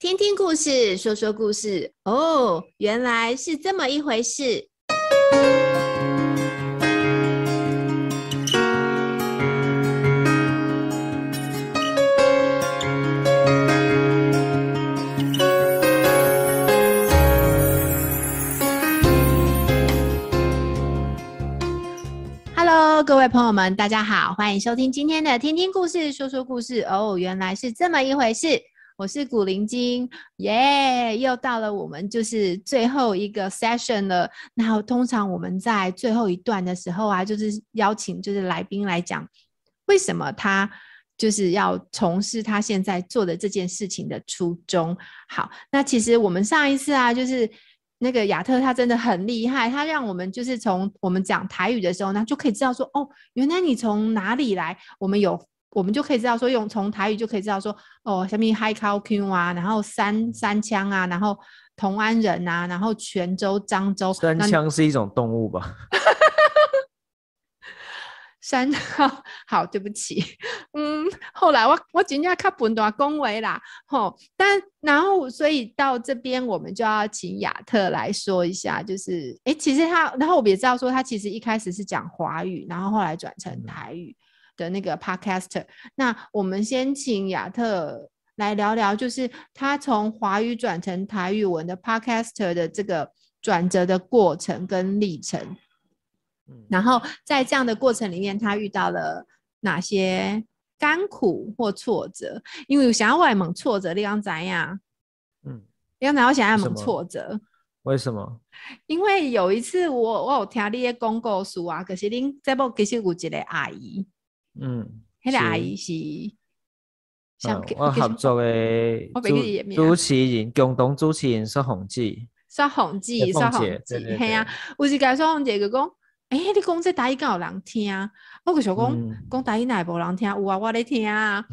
听听故事，说说故事哦，原来是这么一回事。哈喽，各位朋友们，大家好，欢迎收听今天的听听故事，说说故事哦，原来是这么一回事。我是古灵精耶，又到了我们就是最后一个 session 了。然后通常我们在最后一段的时候啊，就是邀请就是来宾来讲，为什么他就是要从事他现在做的这件事情的初衷。好，那其实我们上一次啊，就是那个亚特他真的很厉害，他让我们就是从我们讲台语的时候呢，就可以知道说哦，原来你从哪里来，我们有。我们就可以知道说，用从台语就可以知道说，哦，什么 h i Caukun 啊，然后三三枪啊，然后同安人啊，然后泉州、漳州。三枪是一种动物吧？三枪，好，对不起，嗯。后来我我尽量靠本段恭维啦，吼。但然后所以到这边，我们就要请亚特来说一下，就是，哎，其实他，然后我也知道说，他其实一开始是讲华语，然后后来转成台语。的那个 Podcaster，那我们先请亚特来聊聊，就是他从华语转成台语文的 Podcaster 的这个转折的过程跟历程。然后在这样的过程里面，他遇到了哪些甘苦或挫折？因为想要外猛挫折你刚怎样？嗯，刚才我想要猛挫折，为什么？因为有一次我我有听你讲故事啊，可是您在播其实有一个阿姨。嗯，迄个阿姨是，我合作的主主持人，共同主持人是洪志，是洪志，是洪志，系啊。有时介绍洪姐嘅，讲，哎，你讲这台语够有人听，我佮想讲，讲台语内部人听，有啊，我咧听啊。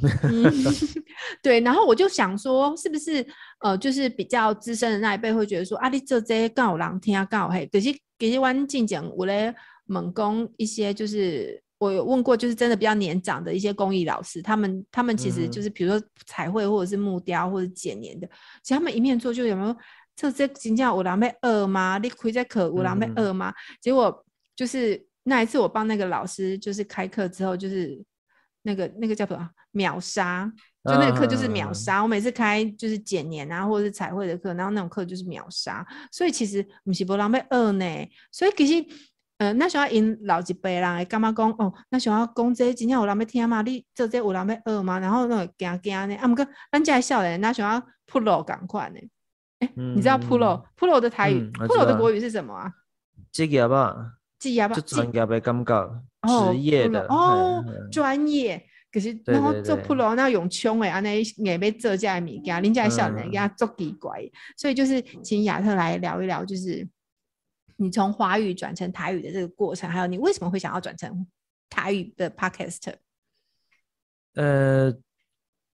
对，然后我就想说，是不是，呃，就是比较资深的那一辈会觉得说，你做这这够有人听啊，有嘿。但是，其实我进前有咧猛讲一些，就是。我有问过，就是真的比较年长的一些工艺老师，他们他们其实就是，比如说彩绘或者是木雕或者剪年的，其实他们一面做就有没有，这这新疆我狼被饿吗？你亏在可我狼被饿吗？结果就是那一次我帮那个老师就是开课之后就是那个那个叫什么秒杀，就那个课就是秒杀。我每次开就是剪年啊或者是彩绘的课，然后那种课就是秒杀，所以其实不是不狼被饿呢，所以其实。嗯，那时候因老一辈人会感嘛讲哦？那时候讲这，今天有人要听嘛？你做这有人要饿嘛？然后那个惊惊呢？啊，毋过咱人家少年，那时候普罗赶快呢。哎，你知道普罗普罗的台语？普罗的国语是什么啊？职业吧。职业吧。职业的感嘛？职业的。哦，专业。可是然后做普罗那用枪诶，啊那也被这物件，恁家还少年，人家做奇怪，所以就是请亚特来聊一聊，就是。你从华语转成台语的这个过程，还有你为什么会想要转成台语的 podcast？呃，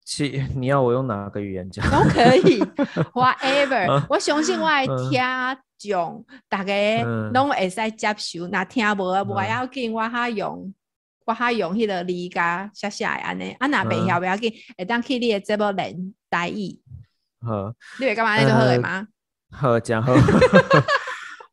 是，你要我用哪个语言讲都可以，whatever。我相信我爱听种，大家拢会使接受，那听无无要紧，我哈用我哈用迄个理解。写下安尼，啊若别要不要紧？会当去你的节目连台语。呵，你会干嘛？在就好的吗？好，讲好。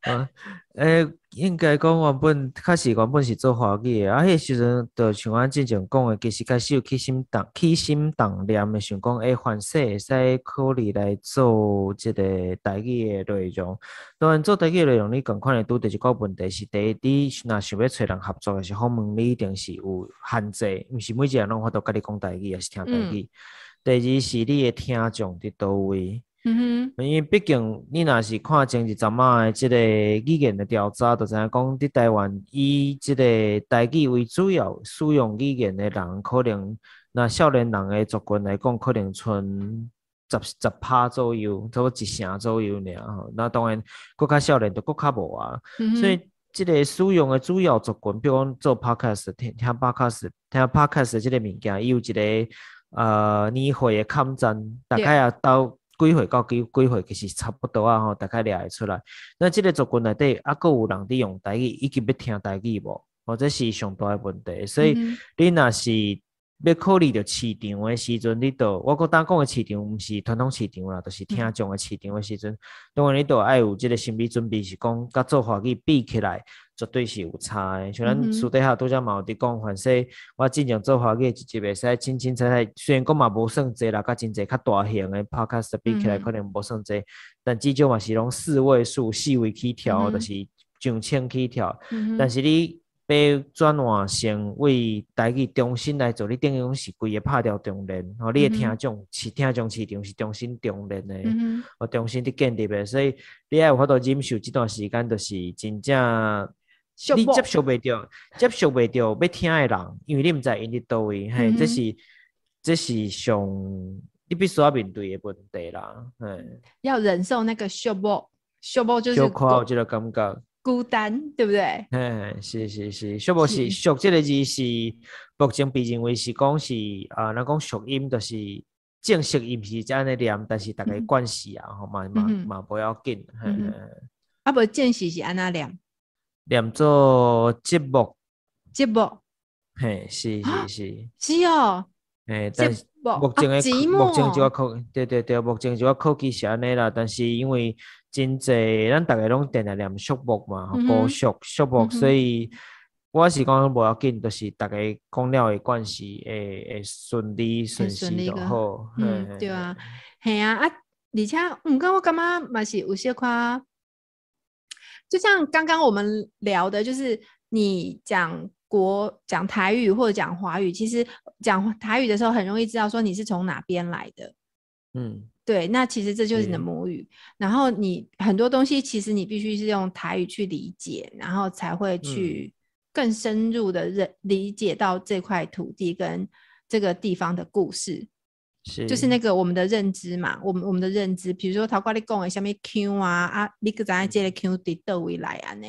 啊，诶，应该讲原本确实原本是做话剧诶，啊，迄时阵就像咱之前讲诶，其实开始有起心动，起心动念诶，想讲诶，换会使考虑来做即个代语诶内容。当然做代诶内容你更款会拄着一个问题是，第一，你若想要找人合作诶时候，问你一定是有限制，毋是每一个人拢可以都甲你讲代语，也是听代剧。第二是你诶听众伫倒位。嗯哼，因为毕竟你若是看前一阵仔诶，即个语言诶调查，着知影讲伫台湾以即个台语为主要使用语言诶人，可能若少年人诶族群来讲，可能剩十十趴左右，差多一成左右尔。吼。那当然，国较少年就国较无啊。所以，即个使用诶主要族群，比如讲做 podcast、听 podcast、听 podcast 即个物件，伊有一个呃，年会诶抗战，大概也到。几岁到几几岁，其实差不多啊吼，大概列会出来。那这个族群内底啊，佮有人在用代语，伊及要听代语无，或者是上大的问题，所以你若是。要考虑着市场诶时阵，你都我讲单讲诶市场，毋是传统市场啦，就是听众诶市场诶时阵。当然，你都爱有即个心理准备，是讲甲做法去比起来，绝对是有差诶。像咱私底下则嘛有的讲法说，我正常做法去就接未使清清彩彩。虽然讲嘛无算侪啦，甲真侪较大型诶 podcast 比起来可能无算侪，但至少嘛是拢四位数、四位起跳，就是上千起跳。但是你。被转换成为家己中心来做你等于讲是规个拍掉中人，吼你的听众是听众市场是中心众人嘞，我中心的建立的，所以你还有法度忍受这段时间都是真正。你接受未着？接受未着？要听的人，因为你毋知因伫倒位，嘿，这是这是上你必须要面对的问题啦，嘿。要忍受那个羞波，羞波就是。即个感觉孤单，对不对？嗯，是是是，学不学这个字是，目前被认为是讲是啊，那个学音就是正式音是安尼念，但是大概关系啊，好嘛嘛嘛不要紧，啊不正式是安那念，念做节目节目，嘿，是是是，是哦，嘿，但目前的目前这个口，对对对，目前这个口基是安尼啦，但是因为。真济，咱逐个拢定定念熟薄嘛，好俗熟薄，所以我是讲无要紧，就是逐个讲了的关系，诶诶顺利顺利就好。嗯，对啊，系啊啊，而且毋过我感觉嘛是有些夸，就像刚刚我们聊的，就是你讲国讲台语或者讲华语，其实讲台语的时候很容易知道说你是从哪边来的。嗯。对，那其实这就是你的母语，然后你很多东西其实你必须是用台语去理解，然后才会去更深入的认理解到这块土地跟这个地方的故事，是就是那个我们的认知嘛，我们我们的认知，比如说桃果力贡啊，下面 Q 啊啊，你个咱样接的 Q 得得未来啊呢？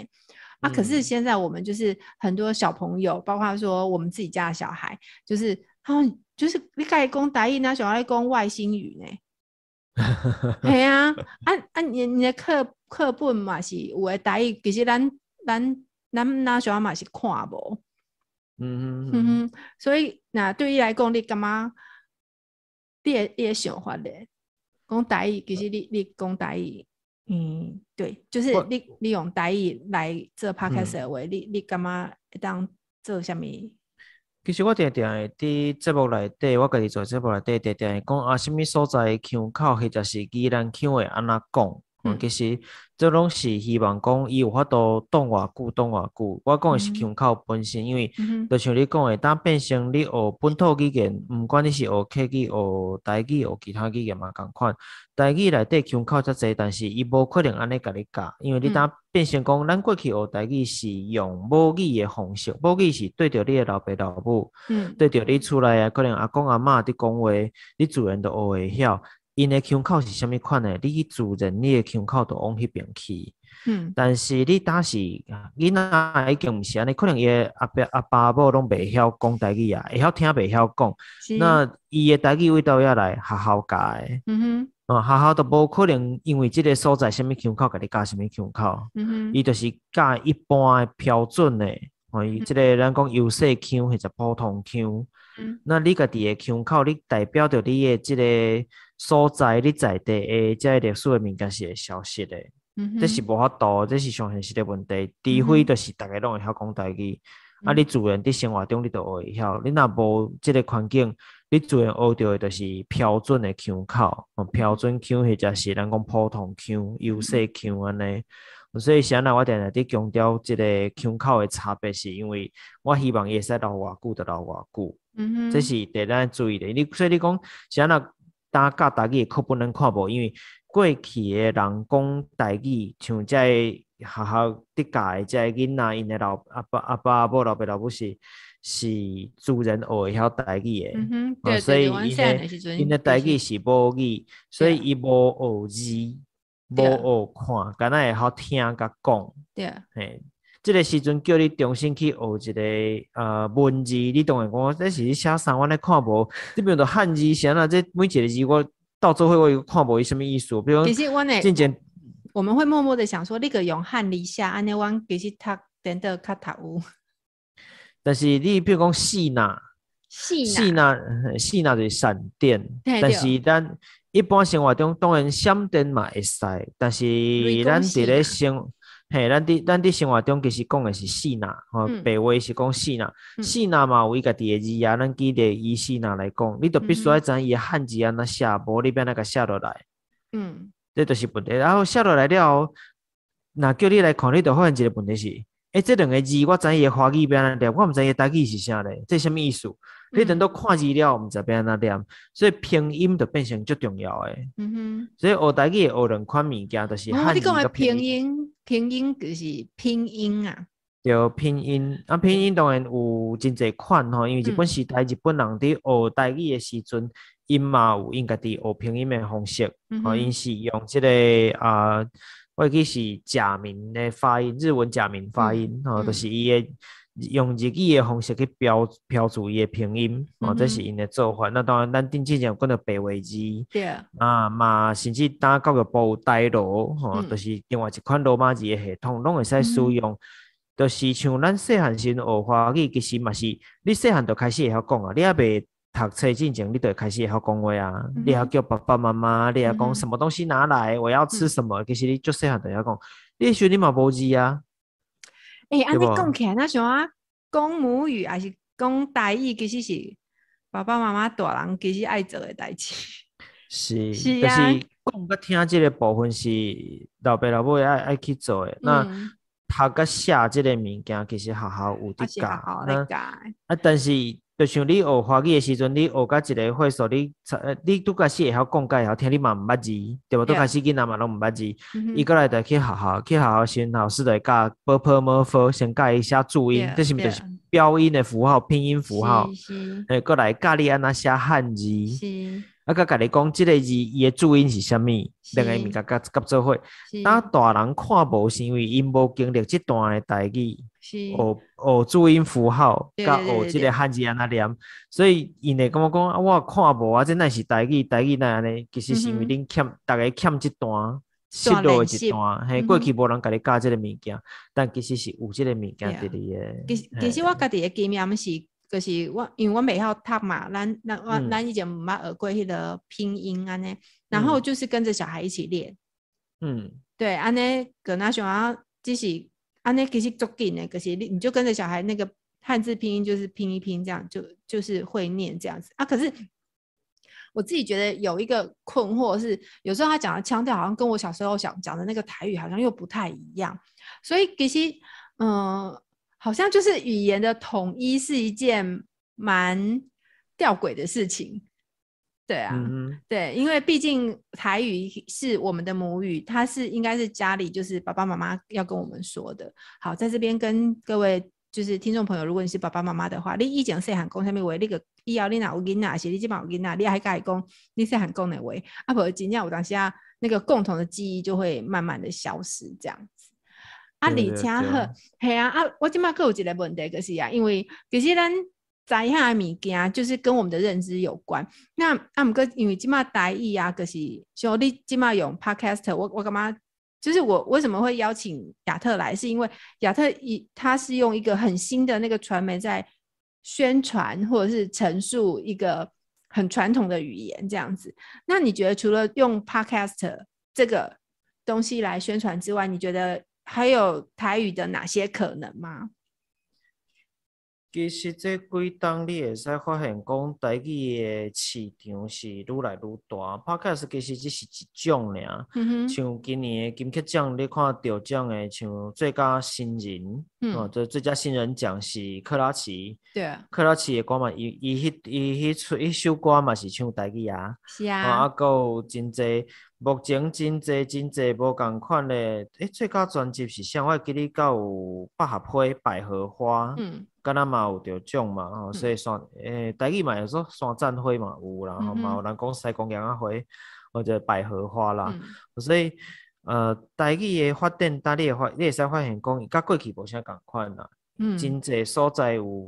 啊，可是现在我们就是很多小朋友，包括说我们自己家的小孩，就是他们就是你盖公台语那小孩公外星语呢。系 啊，啊啊，你你的课课本嘛是，有诶，台语其实咱咱咱那时候嘛是看无，嗯哼，所以那对伊来讲，你干嘛？你诶想法咧？讲台语其实你你讲台语，嗯，对，就是你利用台语来做趴开社会，你你干嘛当做啥咪？其实我常常伫节目内底，我家己做节目内底，常常讲啊，啥物所在腔口或者是伊人腔会安怎讲。其实，这拢是希望讲伊有法多懂偌久，懂偌久。我讲的是腔口本身，因为，就像你讲的，当变成你学本土语言，毋管你是学客语、学台语、学其他语言嘛，同款。台语内底腔口较济，但是伊无可能安尼甲你教，因为你当变成讲，咱过去学台语是用母语的方式，母语是对着你的老爸老母，对着你厝内啊，可能阿公阿嬷伫讲话，你自然都学会晓。因诶腔口是虾米款诶？你主人，你诶腔口都往迄边去。嗯，但是你当时，因仔已经毋是安尼，可能伊诶阿伯阿爸母拢未晓讲代志啊，会晓听未晓讲。那伊诶代志位倒要来好好教诶。嗯哼。哦，好好都无可能，因为即个所在虾米腔口，甲你教虾米腔口。嗯哼。伊就是教一般诶标准诶。哦，伊即个咱讲有色腔或者普通腔。嗯。那你家己诶腔口，你代表着你诶即个。所在你在地诶，即个历史诶物件是会消失诶，这是无法度，这是上现实诶问题。除非就是逐个拢会晓讲代际，啊，你自然伫生活中你就会晓。你若无即个环境，你自然学着诶就是标准诶腔口，标准腔或者是咱讲普通腔、优势腔安尼。所以啥啦，我定定伫强调即个腔口诶差别，是因为我希望伊会使留偌久著留偌嗯哼，这是得咱注意的。你所以你讲啥啦。大家代诶课本能看无，因为过去诶人讲代字，像在学校教诶即个囡仔因诶老阿爸、阿爸、阿婆、老爸、老母是是主人学会晓代字诶，所以伊呢，因诶代字是无字，所以伊无学字，无学看，敢若会好听甲讲，对啊，嘿。这个时阵叫你重新去学一个呃文字，你当然讲，这是写三我咧看无。你比如讲汉字写啦，这每一个字我到最后我又看无伊什么意思。比如渐渐，我们会默默的想说，那个用汉字写，安尼阮其实他等的较读乌。但是你比如讲细呐，细呐，细呐就是闪电。但是咱一般生活中当然闪电嘛会使，但是咱伫咧生。嘿，咱伫咱伫生活中其实讲的是四纳，哦白话是讲四纳，四纳嘛有伊家己诶字啊，咱记得以四纳来讲，你都必须爱伊诶汉字安怎写，无你变那甲写落来。嗯，这都是问题。然后写落来了，后，若叫你来看，你都发现一个问题，是诶这两个字，我知伊诶花语变怎念，我毋知伊代意是啥咧，这什物意思？你等到看字了，毋知变怎念，所以拼音就变成最重要诶。嗯哼，所以学大意学两款物件，就是汉字嘅拼音。拼音就是拼音啊，对，拼音啊，拼音当然有真侪款吼，因为日本时代日本人伫学大语的时阵，因嘛有应该伫学拼音的方式，吼因是用即个啊。或者是假名的发音，日文假名发音，吼，就是伊的用日语的方式去标标注伊的拼音，吼，这是伊的做法。那当然，咱顶之前有讲到白话字，啊，嘛，甚至当教育部代劳，吼，就是另外一款罗马字的系统，拢会使使用。就是像咱细汉时学华语，其实嘛是，你细汉就开始会晓讲啊，你也未。读册之前，你就会开始会晓讲话啊！你晓叫爸爸妈妈，你晓讲什么东西拿来，我要吃什么。其实你就是要等下讲，你许你嘛无字啊。诶，安尼讲起来，那像啊，讲母语还是讲大意？其实，是爸爸妈妈大人其实爱做的代志。是，是但是讲甲听，即个部分是老爸老母爱爱去做诶。那读甲写，即个物件其实学校有伫教。啊，但是。就像你学华语的时阵，你学甲一个会所，你，你拄开始会晓讲，会晓听你嘛毋捌字，对无？拄开始囡仔嘛拢毋捌字，伊过来就去学校，去学校先老师会教，标标么符，先教一下注音，这是毋就是标音的符号，拼音符号，诶，过来教你安那写汉字，啊，甲甲你讲即个字伊的注音是啥物？两个咪甲甲甲做伙，当大人看无是因为因无经历即段的代志。是学学注音符号，甲学即个汉字安那念，所以因咧跟我讲啊，我看无啊，真乃是大语大语那样其实是因为恁欠大概欠一段，失落一段，嘿，过去无人甲你教即个物件，但其实是有即个物件伫里嘅。其实我家己诶经验，是，就是我因为我袂晓读嘛，咱咱我咱以前毋捌学过迄个拼音安尼，然后就是跟着小孩一起练。嗯，对，安尼个那想啊，只是。啊，那个是读给那个是，你就跟着小孩那个汉字拼音就是拼一拼，这样就就是会念这样子啊。可是我自己觉得有一个困惑是，有时候他讲的腔调好像跟我小时候想讲的那个台语好像又不太一样，所以其实，嗯，好像就是语言的统一是一件蛮吊诡的事情。对啊，嗯、对，因为毕竟台语是我们的母语，它是应该是家里就是爸爸妈妈要跟我们说的。好，在这边跟各位就是听众朋友，如果你是爸爸妈妈的话，你以前是喊公，下面为那个以后你哪有给你是你你只有给你，你还该讲你是喊公的为啊婆，今天有当时啊，那个共同的记忆就会慢慢的消失，这样子。啊，李佳赫，嘿啊，啊，我今嘛搞有一个问题，就是啊，因为其实咱。在下物件就是跟我们的认知有关。那阿姆哥因为今嘛台语啊，就是像你今嘛用 Podcast，我我干嘛？就是我为什么会邀请亚特来，是因为亚特一他是用一个很新的那个传媒在宣传或者是陈述一个很传统的语言这样子。那你觉得除了用 Podcast 这个东西来宣传之外，你觉得还有台语的哪些可能吗？其实这几冬你会使发现，讲台剧的市场是愈来愈大。拍卡斯其实只是一种尔，像今年的金曲奖，你看得奖的像最佳新人，哦，这最佳新人奖是克拉奇。对，克拉奇的歌嘛，伊伊迄伊迄出首歌嘛是唱台剧啊。是啊。啊，还够真济。目前真济真济无共款嘞，哎，最佳专辑是啥？我记咧，够有百合花、百合花，敢若嘛有着奖嘛吼，所以山，诶大理嘛有说山绽花嘛有啦，吼嘛有人讲西贡杨啊花，或者百合花啦，所以呃，大理诶发展，大你会发，你会使发现讲，伊甲过去无啥共款啦，真济所在有。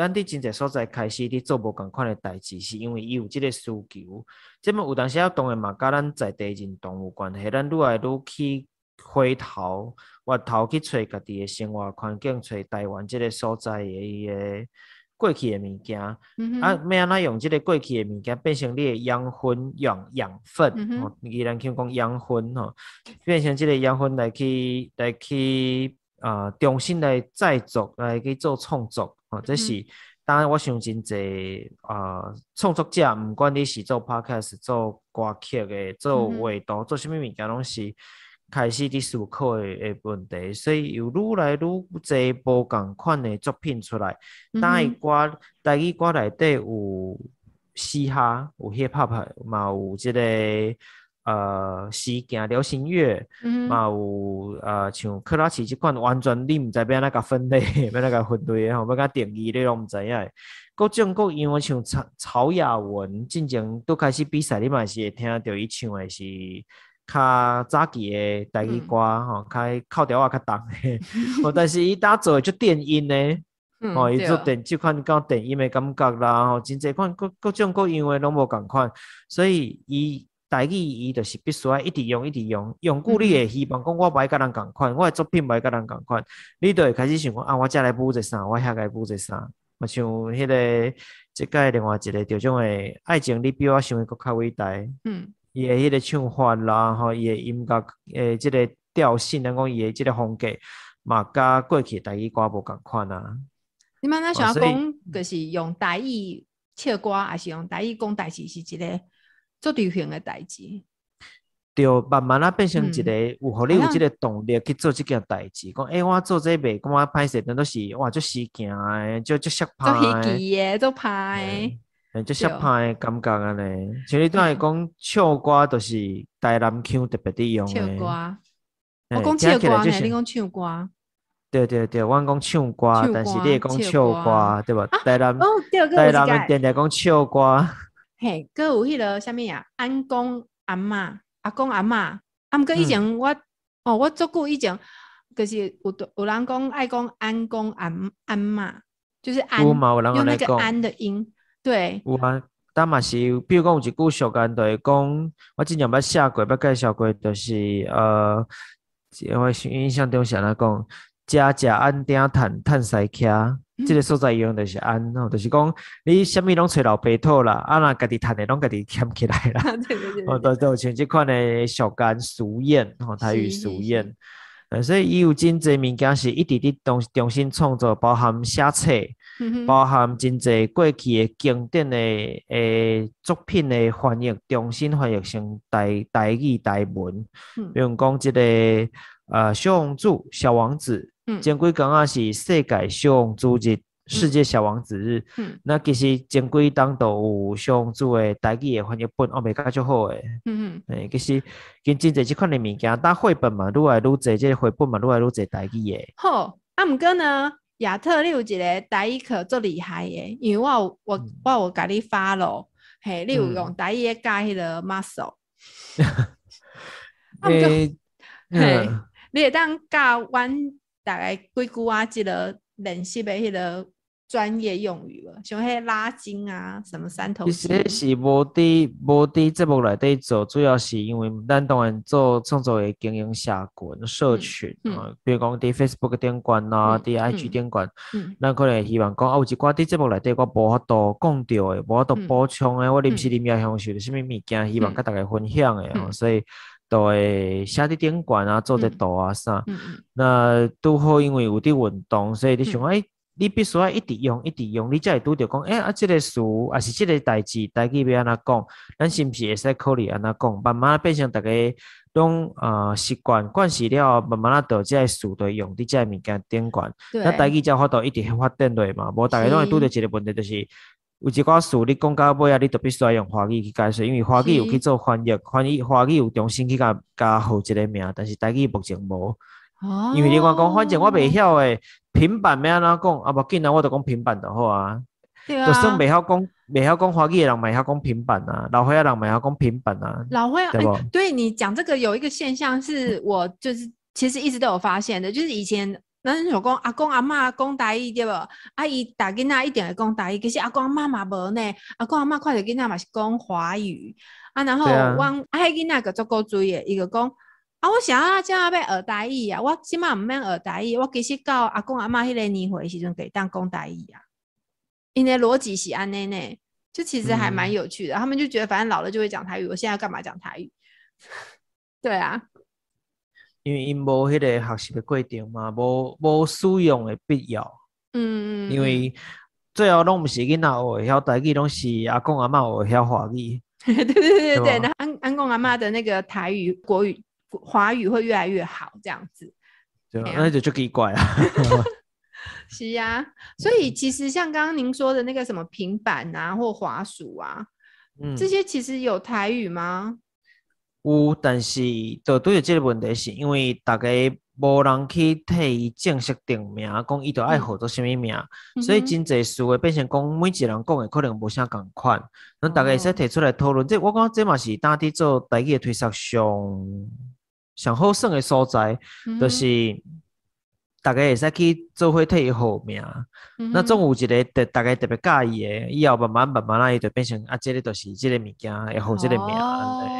咱伫真侪所在开始伫做无共款诶代志，是因为伊有即个需求。即么有当时啊，动然嘛，甲咱在地人同有关系。咱愈来愈去回头、回头去找家己诶生活环境，找台湾即个所在诶伊个过去诶物件。啊，要安怎用即个过去诶物件，变成你诶养分、养养分。嗯哼。伊咱去讲养分吼，变成即个养分来去来去啊，重新来再做来去做创作。哦，这是当然，我想真济啊创作者，毋管你是做 podcast、做歌曲诶，做画图，做虾米物件，拢是开始伫思考诶诶问题。所以有愈来愈济无共款诶作品出来。当系歌，但系歌内底有嘻哈，有 hip hop，嘛有即个。呃，是行流行乐，嘛有呃，像克拉奇这款，完全你毋知要个那 分类，要个那分类，然后怎定义音内毋唔知嘅，各种各因为像曹曹雅文进前都开始比赛，你嘛是听到伊唱的是较早期的台语歌，吼，较靠调啊，的。档，但是伊打做就电音呢，吼，伊做电，这款讲电音的感觉啦，吼，真这款各各种各因为拢无同款，所以伊。台语伊著就是必须啊，一直用一直用，用久你会希望讲我唔甲人同款，我诶作品唔甲人同款，你就会开始想讲啊，我遮来补一啥，我遐来补一啥。嘛像迄个即届另外一个著种诶爱情，你比我想诶佫较伟大。嗯，伊诶迄个唱法啦，吼，伊诶音乐诶，即个调性，然讲伊诶即个风格，嘛甲过去代志歌无同款啊。你妈那想讲，就是用台语唱歌，还是用台语讲代志，是一个？做流行诶代志，就慢慢啊变成一个有互你有即个动力去做即件代志。讲诶，我做这辈，我歹势，的都是哇，就是诶，就就实拍，就诶，就实拍感觉安尼。像你刚才讲 唱歌，都是台南腔特别的用。唱歌，我讲唱歌是、你讲唱歌。对对对，我讲唱歌，但是你讲唱歌，对吧？台南，台南们点点讲唱歌。嘿，搁有迄个啥物啊？阿公、阿嬷，阿公、阿嬷，啊，毋哥以前我，哦，我做过以前，就是五有人讲爱讲阿公、阿阿嬷，就是用那个“安”的音。对。有安。当嘛是，比如讲，有一句俗语，就是讲，我之前捌写过，捌介绍过，就是呃，因为印象中是安讲。加食安定碳碳西卡，这个所在用就是安，哦，就是讲你啥物拢找老白兔啦，啊若家己趁的拢家己捡起来啦。哦，都都像即款的小干俗演，吼，台语俗演，呃，所以伊有真济物件是一直伫重重新创作，包含写册，包含真济过去的经典的诶作品的翻译，重新翻译成台台语台文，比如讲这个呃小王子，小王子。前几工啊是世界上组织世界小王子日，那其实前几当都有想做诶代志诶，翻译本，我未感觉好诶。嗯嗯，诶，其实跟真侪即款诶物件，当绘本嘛，愈来愈侪，即个绘本嘛，愈来愈侪代志诶。好，啊，毋过呢，亚特你有一个代课最厉害诶，因为我有我我有甲你发咯，嘿，你有用代 诶教迄个 muscle，阿姆嘿，你会当教阮大概规谷啊，即个认识的、迄个专业用语啊，像迄拉筋啊，什么三头。其实，是无伫无伫节目内底做，主要是因为咱当然做创作的经营社群社群啊，比如讲伫 Facebook 顶群啊，伫 IG 顶群，咱可能会希望讲啊，有一寡伫节目内底我无法度讲到的，无法度补充的，我临时临时享受的什物物件，希望甲大家分享的啊，所以。都会写伫顶悬啊，做啲多啊啥，那拄好，因为有伫运动，所以你想哎，你必须要一直用，一直用，你才会拄着讲，诶啊，即个事啊是即个代志，代志要安怎讲，咱是毋是会使考虑安怎讲，慢慢变成逐个拢啊习惯，惯习了慢慢啊多只事在用，你只物件顶管，那代志才发度一直去发展落去嘛，无逐个拢会拄着一个问题就是。有一寡事，你讲到尾啊，你特别需要用华语去解释，因为华语有去做翻译，翻译华语有重新去甲加好一个名，但是台语目前无。哦。因为你看讲反正我袂晓诶，平板要安怎讲啊，无紧啊，我著讲平板就好啊。对啊。就算袂晓讲，袂晓讲华语也人袂晓讲平板啊，老岁也人袂晓讲平板啊。老岁仔，对你讲这个有一个现象，是我就是其实一直都有发现的，就是以前。咱想讲阿公阿嬷讲大打对无？阿伊大囡仔一定会讲台语，其实阿公阿嬷嘛无呢？阿公阿嬷看着囡仔嘛是讲华语。啊，然后我阿迄囡仔个足够注意，伊就讲啊，我想啊，怎啊要学台语啊，我即满毋免学台语，我其实到阿公阿嬷迄个年时阵，准给当讲台语啊。因诶逻辑是安尼呢，就其实还蛮有趣的。他们就觉得反正老了就会讲台语，我现在干嘛讲台语？对啊。因为因无迄个学习的过程嘛，无无使用的必要。嗯嗯。因为最后拢毋是囡仔学会晓台语，拢是阿公阿学会晓华语。对对对对，然后阿阿公阿嬷的那个台语、国语、华语会越来越好，这样子。对，那就就奇怪啊。是呀，所以其实像刚刚您说的那个什么平板啊，或滑鼠啊，嗯，这些其实有台语吗？有，但是就对着即个问题，是因为大家无人去替伊正式定名，讲伊着爱号做啥物名，所以真济事会变成讲每一人讲的可能无啥共款。那大家会使提出来讨论，即我讲即嘛是当地做大个推石上上好耍的所在，就是大家会使去做伙替伊号名。那总有一个特大家特别介意的，以后慢慢慢慢啦，伊就变成啊，即个就是即个物件会号即个名。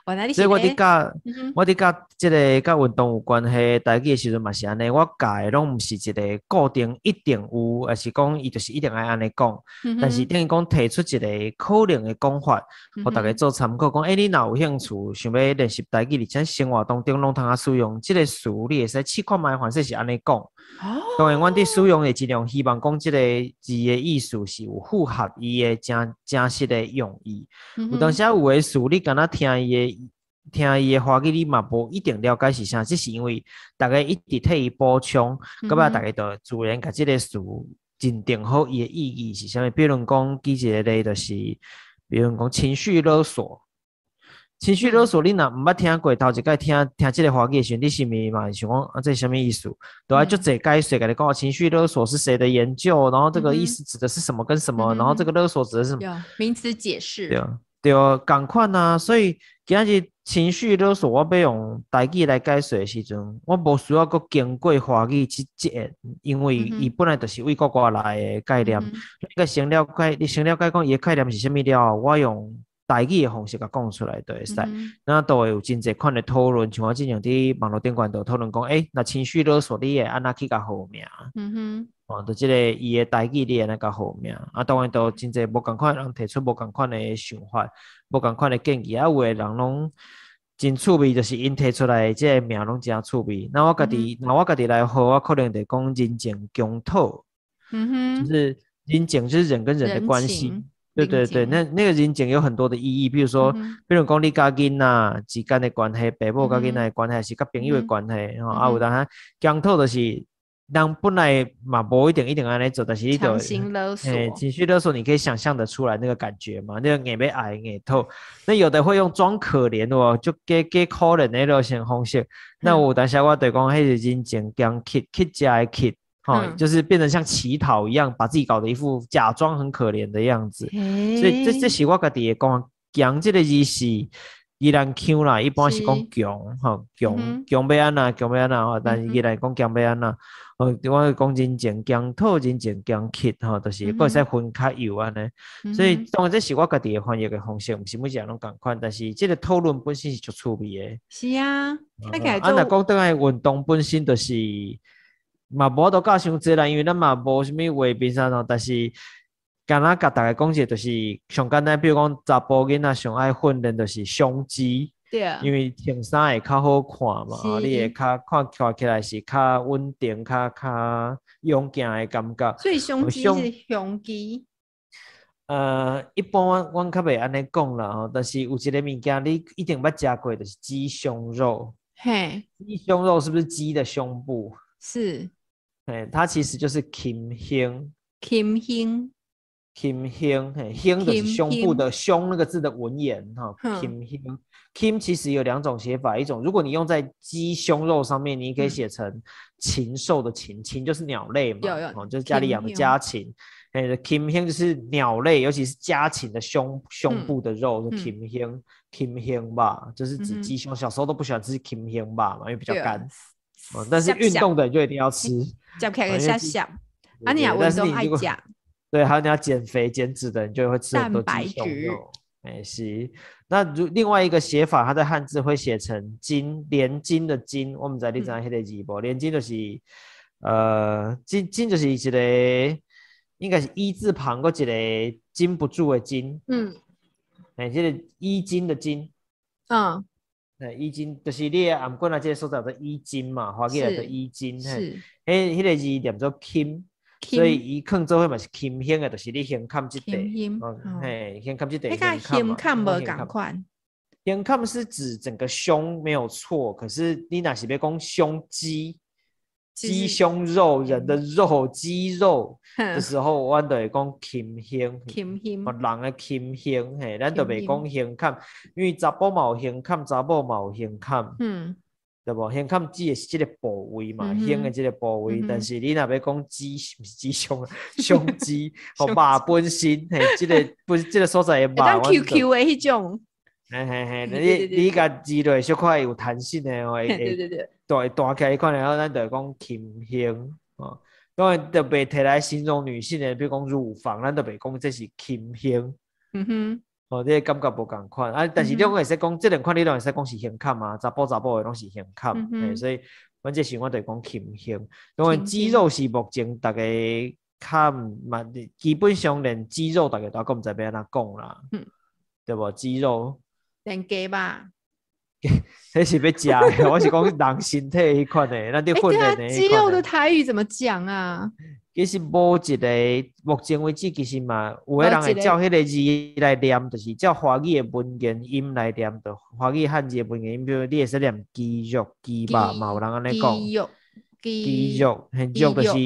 所以我伫教，我伫教即个教运动有关系，代志诶时阵嘛是安尼。我教拢毋是一个固定一定有，也是讲伊就是一定爱安尼讲。但是等于讲提出一个可能诶讲法，互逐个做参考。讲诶，你若有兴趣，想要练习代志，而且生活当中拢通啊使用即个词，你会使试看卖方式是安尼讲。当然，阮伫使用诶尽量希望讲即个字诶意思是有符合伊诶正正实诶用意。有当时有诶词，你敢若听伊诶。听伊诶话，你嘛无一定了解是啥，只是因为逐个一直替伊补充，咁啊，逐个都自然甲即个事认定好伊诶意义是啥物。比如讲，几节咧就是，比如讲情绪勒索，情绪勒索你若毋捌听过，头一过听听即个话诶时，你是毋是嘛？想讲啊，这系啥物意思？都啊，就这解释，甲你讲，情绪勒索是谁的研究，然后这个意思指的是什么跟什么，然后这个勒索指的是什么？名词解释。对啊，对啊，共款啊，所以，今日。情绪勒索，我要用代志来解释诶时阵，我无需要阁经过话语去解，因为伊本来就是为国外来诶概念。你先了解，你先了解讲伊诶概念是虾米了，我用代志诶方式甲讲出来就会使。那都会有真侪款诶讨论，像我之前伫网络顶管度讨论讲，诶，那情绪勒索你会安那去甲好名，嗯哼，哦，就即个伊诶代会安那甲好名，啊，当然都真侪无共款人提出无共款诶想法，无共款诶建议，啊，有诶人拢。真趣味就是因提出来，即个名拢真趣味。那我家己，那我家己来话，我可能就讲人情、乡土，嗯哼，就是人情，就是人跟人的关系。对对对，那那个人情有很多的意义，比如说，比如讲你家己呐之间的关系，北部家己人的关系是甲朋友的关系，吼，啊有当乡土就是。人本来嘛无一定一定安尼做，但是伊就诶情绪勒索，你可以想象的出来那个感觉嘛，那个眼被挨眼透，那有的会用装可怜的哦，就给给可怜的那种先方式。那我当时我对讲，迄是真真讲乞乞家乞，吼，就是变成像乞讨一样，把自己搞得一副假装很可怜的样子。所以这这是我家己的讲，讲这个意是伊人 Q 啦，一般是讲强吼强强不安那强不安那，但是伊来讲强不安那。哦，我讲认真讲，吐认真讲，吃吼，都是不会分开游安尼。所以当然这是我家己翻译诶方式，毋是每只人拢共款。但是即个讨论本身是足趣味诶。是啊，啊，若讲倒来运动本身就是，嘛无都教伤济啦，因为咱嘛无啥物话比啥咯。但是，刚刚大家讲者，就是，上简单，比如讲查甫囝仔上爱训练，就是商机。对啊，因为穿衫会较好看嘛，你会较看看起来是较稳定、较较勇敢的感觉。所以胸肌是胸肌。呃，一般我我较未安尼讲啦，但是有一个物件你一定捌食过，就是鸡胸肉。嘿，鸡胸肉是不是鸡的胸部？是，哎，它其实就是 Kim h n g Kim h n g Kim h e n h i n 的是胸部的胸那个字的文言哈。Kim Hen，Kim 其实有两种写法，一种如果你用在鸡胸肉上面，你可以写成禽兽的禽，禽就是鸟类嘛，哦就是家里养的家禽。哎，Kim Hen 就是鸟类，尤其是家禽的胸胸部的肉，就 Kim Hen，Kim Hen 吧，就是指鸡胸。小时候都不喜欢吃 Kim Hen 吧嘛，因为比较干。但是运动的就一定要吃。叫开个下下，阿尼亚运动爱讲。对，还有你要减肥、减脂的，你就会吃很多鸡胸肉。哎，是。那如另外一个写法，它的汉字会写成“金”，连“金”的“金”。我们在历史上迄个字无，连“金”就是呃“金”，“金”就是一个应该是“一字旁个一个禁不住的“禁”。嗯。哎，这个衣襟的“襟”。嗯。哎，衣襟就是你啊，不管啊，这些所在的衣襟嘛，华语叫做衣襟。是。哎，迄个字叫做“襟”。所以伊看就会嘛是轻腔的，就是你胸腔这块，哎，胸腔这块。你看胸腔无相关，胸腔是指整个胸没有错，可是你那是别讲胸肌、肌胸肉人的肉肌肉的时候，我都会讲胸腔，胸腔，人的胸腔，嘿，咱都别讲胸腔，因为杂嘛有胸腔，杂嘛有胸腔。无胸腔指诶是即个部位嘛，胸的即个部位，但是你若要讲肌是是肌胸 胸肌和肉本身，嘿，即个不是 个所在诶，肉。当 QQ 的迄种，嘿嘿嘿，你你家肌肉小块有弹性嘞哦。对对对，大弹起来看，然后咱就讲挺胸啊，当然特别提来形容女性的，比如讲乳房，咱就别讲这是挺胸。嗯哼。哦，啲感覺冇共款，啊！但是讲会使講，即兩款你兩会使講是胸卡嘛，雜報雜報嘅是西胸卡，所以阮即時我会講胸胸，因为肌肉是目前大个卡，嘛基本上連肌肉大个都講唔知邊怎講啦，嗯，對不？肌肉，连雞吧。那是要食的，我是讲人身体那一块的，那啲混的。肌肉的台语怎么讲啊？其实无一个，目前为止其实嘛，有个人会照迄个字来念，就是照华语的文言音来念的。华语汉字的文言音，比如你也是念肌肉，肌肉嘛，有人安尼讲？肌肉，肌肉，肉就是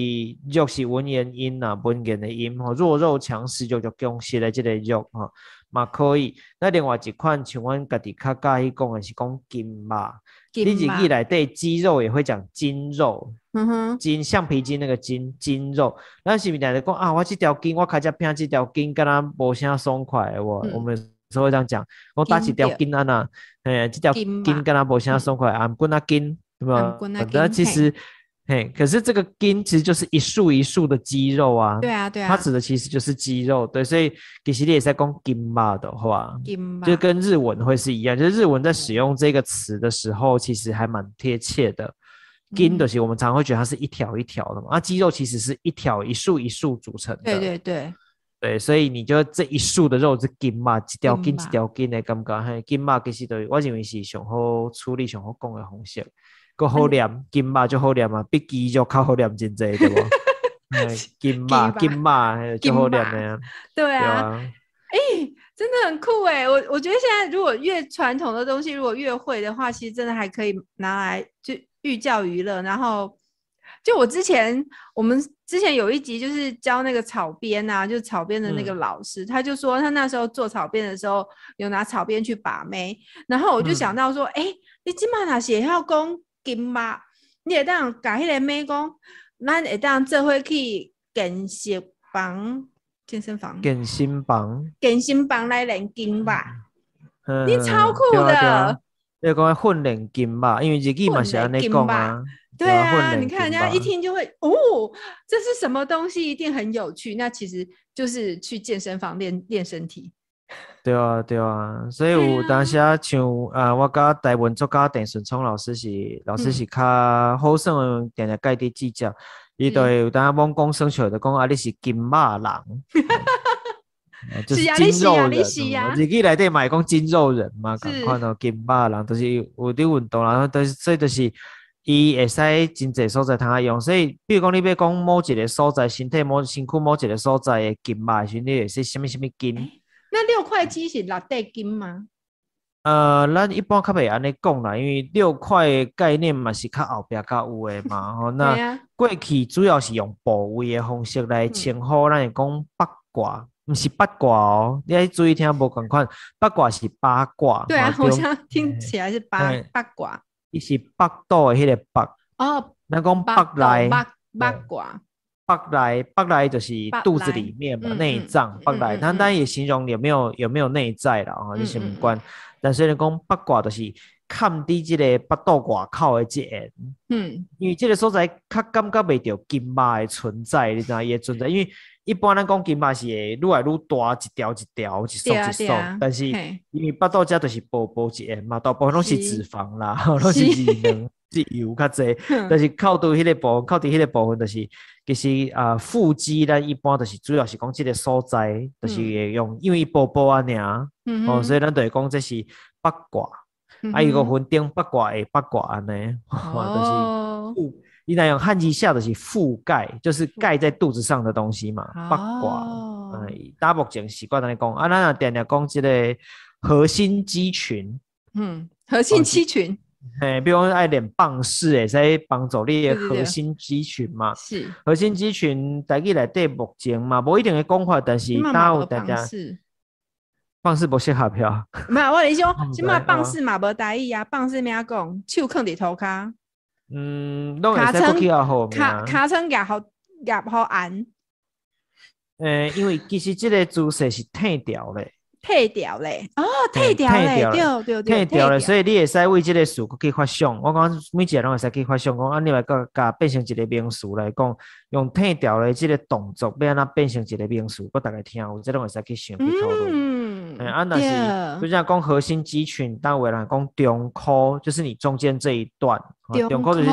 肉是文言音啊，文言的音。吼，弱肉强食，肉肉强食的即个肉啊。嘛可以，那另外一款像阮家己较介意讲的是讲筋嘛，你是以来对肌肉也会讲筋肉，嗯哼，筋橡皮筋那个筋筋肉，那是不是在讲啊？我这条筋，我开只偏这条筋，干那无啥爽松快，我我们都会这样讲，我打一条筋啊呐，哎，这条筋干那无啥爽快啊，滚啊筋，对冇？那其实。嘿，可是这个筋其实就是一束一束的肌肉啊。对啊，对啊。它指的其实就是肌肉，对。所以其实你也在讲筋嘛的话，就跟日文会是一样，就是日文在使用这个词的时候，其实还蛮贴切的。筋的时，我们常会觉得它是一条一条的嘛，啊，肌肉其实是一条一束一束组成的。对对对。对，所以你就这一束的肉是筋嘛，一条筋一条筋的，感觉，嘿，筋嘛其实对我认为是上好处理上好讲的方式。个好念金马就好念嘛，比鸡就靠好念真济对不？金马金马就好念呀。对啊，哎，真的很酷哎！我我觉得现在如果越传统的东西，如果越会的话，其实真的还可以拿来就寓教于乐。然后就我之前我们之前有一集就是教那个草编啊，就草编的那个老师，他就说他那时候做草编的时候有拿草编去把眉，然后我就想到说，哎，你金马哪写效工？金吧，你也当教迄个妹讲，咱也当做伙去健身房，健身房，健身房，健身房来练筋吧。你超酷的，你讲训练金吧，因为日语嘛是安尼讲嘛。对啊，你看人家一听就会，哦，这是什么东西，一定很有趣。那其实就是去健身房练练身体。对啊，对啊，所以有当时啊像啊，我甲台湾作家郑顺聪老师是老师是较好生点点介滴计较，伊都会有当下懵讲生出来的讲啊，你是金马人，是啊，你是啊，你是啊，自己内底咪讲金肉人嘛，赶快哦，金马人都是有滴运动啦，都是所以都是伊会使真济所在通啊用，所以比如讲你要讲某一个所在身体某辛苦某一个所在嘅金马，是你会说什么什么筋。那六块金是六块金吗？呃，咱一般较袂安尼讲啦，因为六块概念嘛是较后壁较有诶嘛。那过去主要是用部位诶方式来称呼，咱是讲八卦，毋是八卦哦。你爱注意听，无共款八卦是八卦。对啊，好像听起来是八八卦。伊是八道迄个八哦，咱讲八来八八卦。腹来腹来就是肚子里面嘛，内脏。腹来，他当然也形容有没有有没有内在了啊，这些无关。但是人讲八卦，就是看低这个八道寡靠的结。嗯，因为这个所在，较感觉未着金脉的存在，你知道也存在。因为一般来讲金脉是会愈来愈大一条一条，一束一束，但是因为八道这都是薄包结嘛，大部分拢是脂肪啦，拢是脂肪。是油较济，但是靠伫迄个部分，靠伫迄个部分，就是其实啊，腹肌咱一般就是主要是讲即个所在，就是会用，因为薄薄啊，尔，哦，所以咱会讲这是八卦，啊，伊个分顶八卦的八卦安尼，呢，就是腹，伊若用汉字下就是覆盖，就是盖在肚子上的东西嘛，八卦。double 习惯尼讲啊，咱若定定讲即个核心肌群，嗯，核心肌群。诶，比如爱练棒式会使帮助你的核心肌群嘛？是核心肌群家己内底目前嘛无一定会讲话，但是迄搭有踮遐。是棒式无适合票。毋啊，我你想即满棒式嘛无代意啊，棒式明仔讲手放伫涂骹，嗯，拢会使去较好骹骹床也也也无好安，诶，因为其实即个姿势是退掉诶。退掉嘞，哦，退掉嘞，掉掉掉，退掉嘞，所以你也使为这个事去去发想，我讲每一个人会使可以发想，我来讲，个变成一个名词来讲，用退掉嘞这个动作变啊变成一个名词。我逐个听有这人会使去想去讨论。嗯，啊，但是就像讲核心肌群，但为了讲中科，就是你中间这一段，中科就是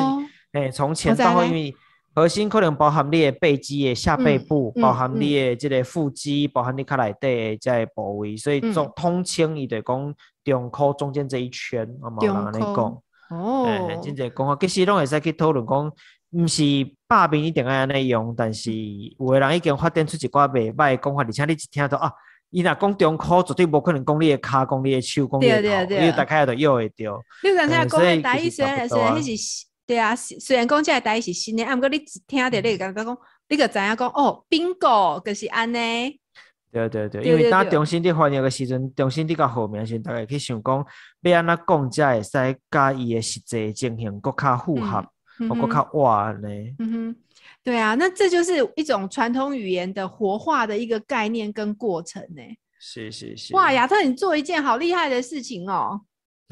诶，从前到后因为。核心可能包含你的背肌的下背部，包含你的这个腹肌，包含你脚内底的这个部位。所以总通称，伊就讲中考中间这一圈，我冇讲给你讲。哦。真正讲啊，其实拢会使去讨论讲，毋是霸柄一定爱安尼用，但是有个人已经发展出一挂弊的讲法，而且你一听到啊，伊若讲中考绝对无可能讲你的脚、讲你的手、讲你的头，你大概也都又会掉。你讲啥讲的打一生还是是？对啊，虽然讲这代是新的，但不过你只听着你觉讲，你个知影讲哦，Bingo，就是安尼。对对对，因为当重新在翻译的时阵，重新在个后面时，大家去想讲，要安怎讲才会使甲伊的实际进行更加符合，我靠哇嘞！嗯哼，对啊，那这就是一种传统语言的活化的一个概念跟过程呢。是是是，哇，亚特，你做一件好厉害的事情哦！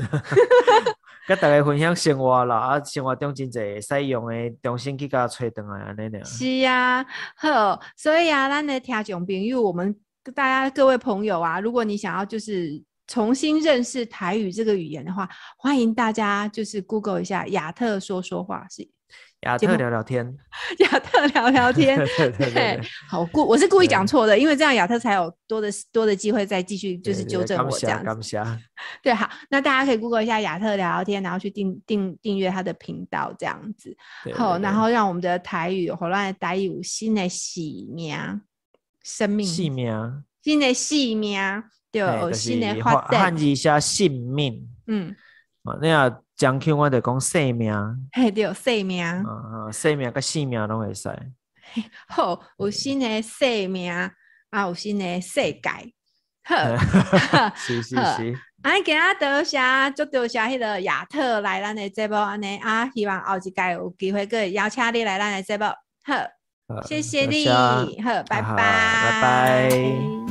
哈哈哈！跟大家分享生活啦，啊，生活中真侪使用的，重新去甲吹灯啊，安尼样。是啊，好，所以啊，咱的听蒋朋因为我们大家各位朋友啊，如果你想要就是重新认识台语这个语言的话，欢迎大家就是 Google 一下亚特说说话是。亚特聊聊天，亚特聊聊天，对，好，故我是故意讲错的，因为这样亚特才有多的多的机会再继续就是纠正我这样。他 对，好，那大家可以 google 一下亚特聊聊天，然后去订订订阅他的频道这样子。对。好，然后让我们的台语，好的台语新的生命，生名，新的生命，对，新的发展，唤字一下性命。嗯。你啊，讲起我就讲生命，嘿，有生命，啊啊，生命甲性命拢会使。好，有新的生命，啊，有新的世界。呵，是是哈。哎，今他留下，祝留下迄个亚特来咱的目安尼啊，希望后一届有机会可以邀请你来咱的节目。呵，谢谢你，呵，拜拜，拜拜。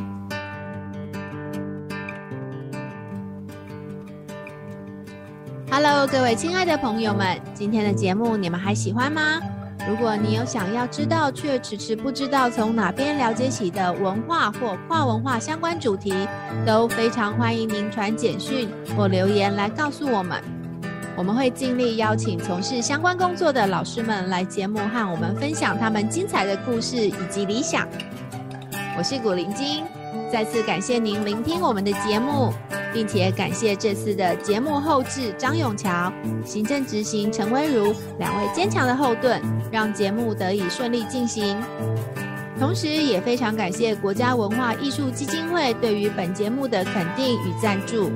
Hello，各位亲爱的朋友们，今天的节目你们还喜欢吗？如果你有想要知道却迟迟不知道从哪边了解起的文化或跨文化相关主题，都非常欢迎您传简讯或留言来告诉我们。我们会尽力邀请从事相关工作的老师们来节目和我们分享他们精彩的故事以及理想。我是古灵精。再次感谢您聆听我们的节目，并且感谢这次的节目后制张永桥、行政执行陈威如两位坚强的后盾，让节目得以顺利进行。同时，也非常感谢国家文化艺术基金会对于本节目的肯定与赞助。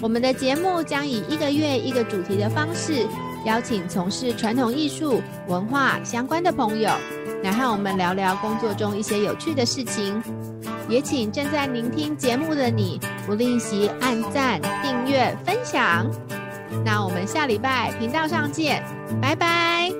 我们的节目将以一个月一个主题的方式，邀请从事传统艺术文化相关的朋友来和我们聊聊工作中一些有趣的事情。也请正在聆听节目的你不吝惜按赞、订阅、分享。那我们下礼拜频道上见，拜拜。